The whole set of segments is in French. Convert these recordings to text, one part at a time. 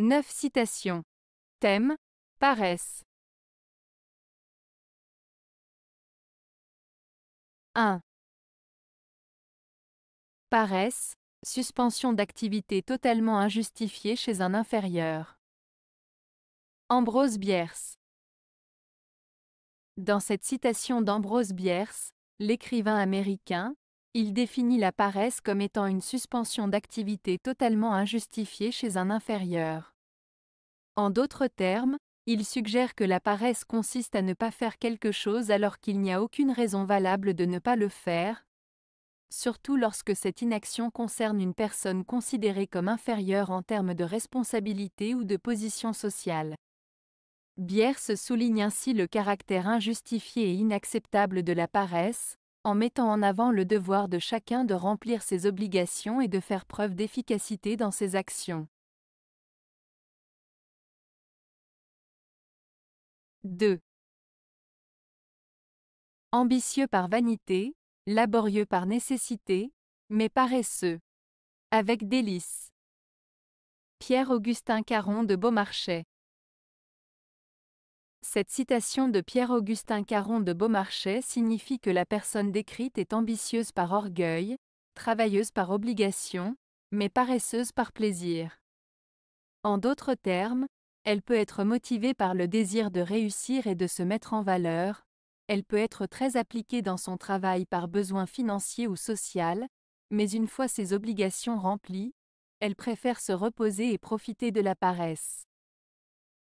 9 citations. Thème Paresse. 1. Paresse, suspension d'activité totalement injustifiée chez un inférieur. Ambrose Bierce. Dans cette citation d'Ambrose Bierce, l'écrivain américain, il définit la paresse comme étant une suspension d'activité totalement injustifiée chez un inférieur. En d'autres termes, il suggère que la paresse consiste à ne pas faire quelque chose alors qu'il n'y a aucune raison valable de ne pas le faire, surtout lorsque cette inaction concerne une personne considérée comme inférieure en termes de responsabilité ou de position sociale. Bierce souligne ainsi le caractère injustifié et inacceptable de la paresse, en mettant en avant le devoir de chacun de remplir ses obligations et de faire preuve d'efficacité dans ses actions. 2. Ambitieux par vanité, laborieux par nécessité, mais paresseux. Avec délices. Pierre-Augustin Caron de Beaumarchais. Cette citation de Pierre-Augustin Caron de Beaumarchais signifie que la personne décrite est ambitieuse par orgueil, travailleuse par obligation, mais paresseuse par plaisir. En d'autres termes, elle peut être motivée par le désir de réussir et de se mettre en valeur, elle peut être très appliquée dans son travail par besoin financier ou social, mais une fois ses obligations remplies, elle préfère se reposer et profiter de la paresse.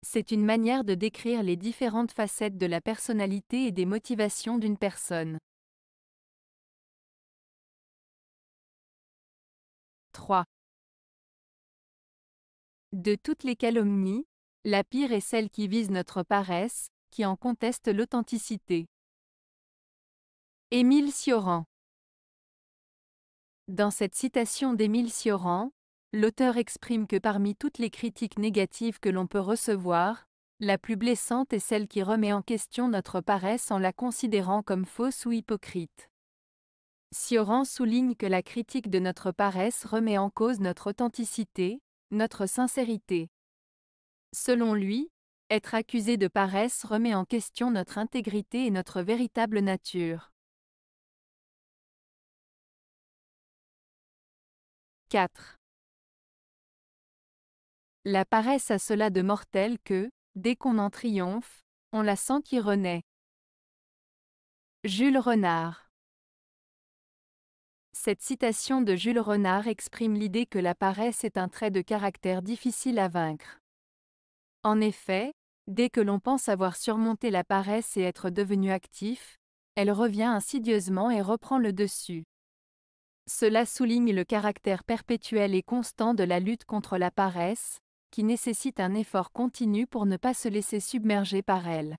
C'est une manière de décrire les différentes facettes de la personnalité et des motivations d'une personne. 3. De toutes les calomnies, la pire est celle qui vise notre paresse, qui en conteste l'authenticité. Émile Cioran Dans cette citation d'Émile Cioran, l'auteur exprime que parmi toutes les critiques négatives que l'on peut recevoir, la plus blessante est celle qui remet en question notre paresse en la considérant comme fausse ou hypocrite. Sioran souligne que la critique de notre paresse remet en cause notre authenticité, notre sincérité. Selon lui, être accusé de paresse remet en question notre intégrité et notre véritable nature. 4. La paresse a cela de mortel que, dès qu'on en triomphe, on la sent qui renaît. Jules Renard Cette citation de Jules Renard exprime l'idée que la paresse est un trait de caractère difficile à vaincre. En effet, dès que l'on pense avoir surmonté la paresse et être devenu actif, elle revient insidieusement et reprend le dessus. Cela souligne le caractère perpétuel et constant de la lutte contre la paresse, qui nécessite un effort continu pour ne pas se laisser submerger par elle.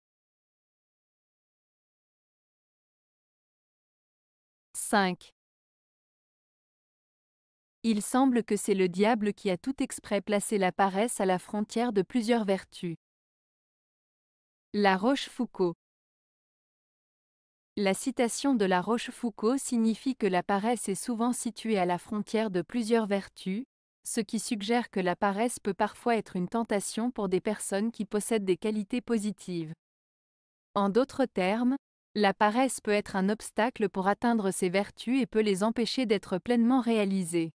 5. Il semble que c'est le diable qui a tout exprès placé la paresse à la frontière de plusieurs vertus. La Rochefoucauld La citation de La Rochefoucauld signifie que la paresse est souvent située à la frontière de plusieurs vertus, ce qui suggère que la paresse peut parfois être une tentation pour des personnes qui possèdent des qualités positives. En d'autres termes, la paresse peut être un obstacle pour atteindre ses vertus et peut les empêcher d'être pleinement réalisées.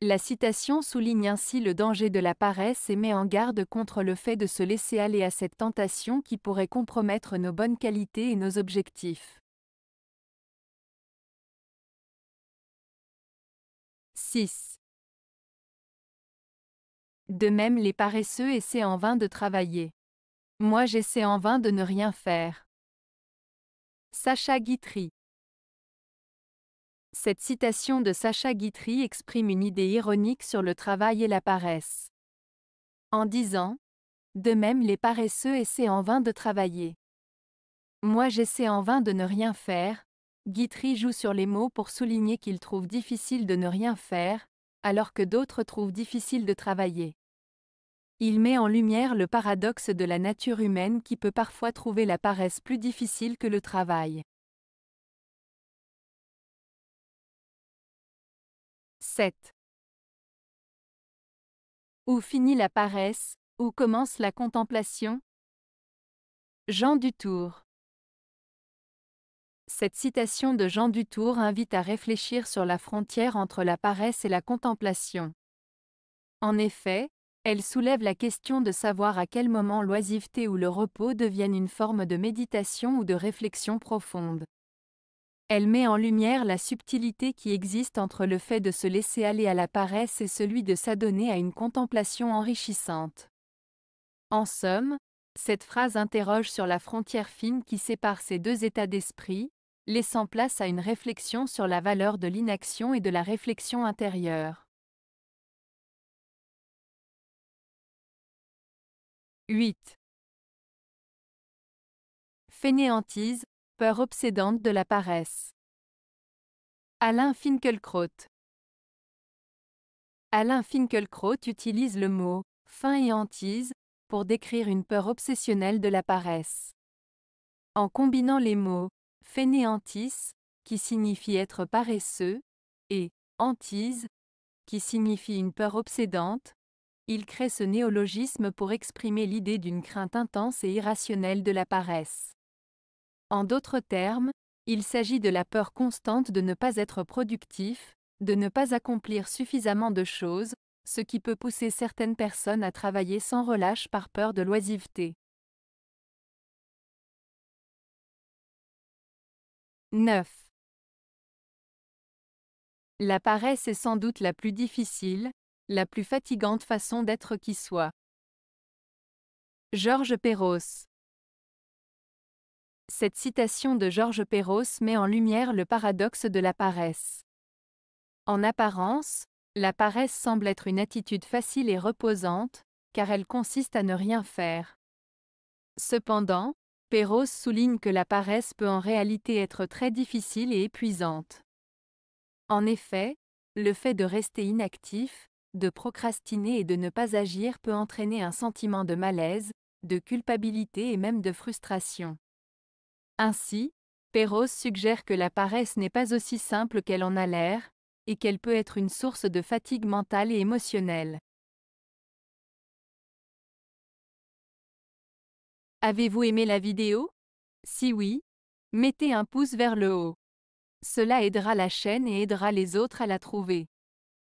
La citation souligne ainsi le danger de la paresse et met en garde contre le fait de se laisser aller à cette tentation qui pourrait compromettre nos bonnes qualités et nos objectifs. 6. De même les paresseux essaient en vain de travailler. Moi j'essaie en vain de ne rien faire. Sacha Guitry Cette citation de Sacha Guitry exprime une idée ironique sur le travail et la paresse. En disant De même les paresseux essaient en vain de travailler. Moi j'essaie en vain de ne rien faire. Guitry joue sur les mots pour souligner qu'il trouve difficile de ne rien faire, alors que d'autres trouvent difficile de travailler. Il met en lumière le paradoxe de la nature humaine qui peut parfois trouver la paresse plus difficile que le travail. 7. Où finit la paresse, où commence la contemplation Jean Dutour Cette citation de Jean Dutour invite à réfléchir sur la frontière entre la paresse et la contemplation. En effet, elle soulève la question de savoir à quel moment l'oisiveté ou le repos deviennent une forme de méditation ou de réflexion profonde. Elle met en lumière la subtilité qui existe entre le fait de se laisser aller à la paresse et celui de s'adonner à une contemplation enrichissante. En somme, cette phrase interroge sur la frontière fine qui sépare ces deux états d'esprit, laissant place à une réflexion sur la valeur de l'inaction et de la réflexion intérieure. 8. Fainéantise, peur obsédante de la paresse. Alain Finkelkraut. Alain Finkelkraut utilise le mot « fin et hantise » pour décrire une peur obsessionnelle de la paresse. En combinant les mots « fainéantis, qui signifie être paresseux, et « hantise », qui signifie une peur obsédante, il crée ce néologisme pour exprimer l'idée d'une crainte intense et irrationnelle de la paresse. En d'autres termes, il s'agit de la peur constante de ne pas être productif, de ne pas accomplir suffisamment de choses, ce qui peut pousser certaines personnes à travailler sans relâche par peur de l'oisiveté. 9. La paresse est sans doute la plus difficile, la plus fatigante façon d'être qui soit. Georges Perros Cette citation de Georges Perros met en lumière le paradoxe de la paresse. En apparence, la paresse semble être une attitude facile et reposante, car elle consiste à ne rien faire. Cependant, Perros souligne que la paresse peut en réalité être très difficile et épuisante. En effet, le fait de rester inactif, de procrastiner et de ne pas agir peut entraîner un sentiment de malaise, de culpabilité et même de frustration. Ainsi, Perros suggère que la paresse n'est pas aussi simple qu'elle en a l'air, et qu'elle peut être une source de fatigue mentale et émotionnelle. Avez-vous aimé la vidéo Si oui, mettez un pouce vers le haut. Cela aidera la chaîne et aidera les autres à la trouver.